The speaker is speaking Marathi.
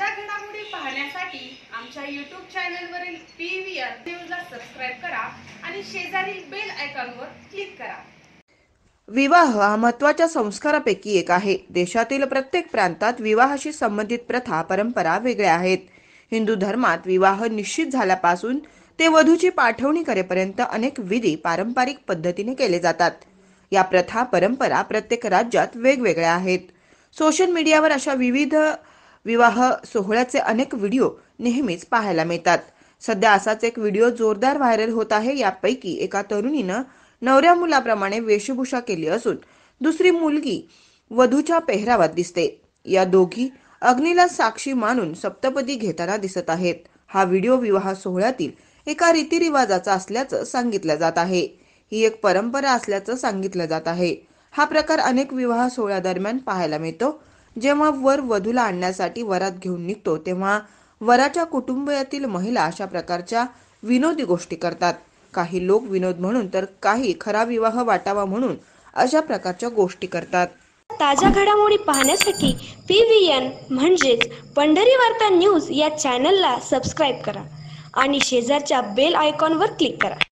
ताज्या घडामोडी पाहण्यासाठी आमच्या यूट्यूब चॅनलवरील पी व्ही आर न्यूजला सबस्क्राईब करा आणि शेजारील बेल आयकॉनवर क्लिक करा विवाह हा महत्त्वाच्या संस्कारापैकी एक आहे देशातील प्रत्येक प्रांतात विवाहाशी संबंधित प्रथा परंपरा वेगळ्या आहेत हिंदू धर्मात विवाह निश्चित झाल्यापासून ते वधूची पाठवणी करेपर्यंत अनेक विधी पारंपरिक पद्धतीने केले जातात या प्रथा परंपरा प्रत्येक राज्यात वेगवेगळ्या आहेत सोशल मीडियावर अशा विविध विवाह सोहळ्याचे अनेक व्हिडिओ नेहमीच पाहायला मिळतात सध्या असाच एक व्हिडिओ जोरदार व्हायरल होत आहे यापैकी एका तरुणीनं नवऱ्या मुलाप्रमाणे वेशभूषा केली असून दुसरी मुलगी वधूच्या पेहरावात दिसते या दोघी अग्नीला साक्षी मानून सप्तपदी घेताना दिसत आहेत हा व्हिडिओ विवाह सोहळ्यातील एका रीतिरिवाजाचा असल्याचं सांगितलं जात आहे ही एक परंपरा असल्याचं सांगितलं जात आहे हा प्रकार अनेक विवाह सोहळ्या दरम्यान पाहायला मिळतो जेव्हा वर वधूला आणण्यासाठी वरात घेऊन निघतो तेव्हा वराच्या कुटुंबातील महिला अशा प्रकारच्या विनोदी गोष्टी करतात काही लोक विनोद म्हणून तर काही खरा विवाह वाटावा म्हणून अशा प्रकारच्या गोष्टी करतात ताज्या घडामोडी पाहण्यासाठी पी व्ही एन म्हणजेच पंढरी वार्ता न्यूज या चॅनलला सबस्क्राईब करा आणि शेजारच्या बेल आयकॉनवर क्लिक करा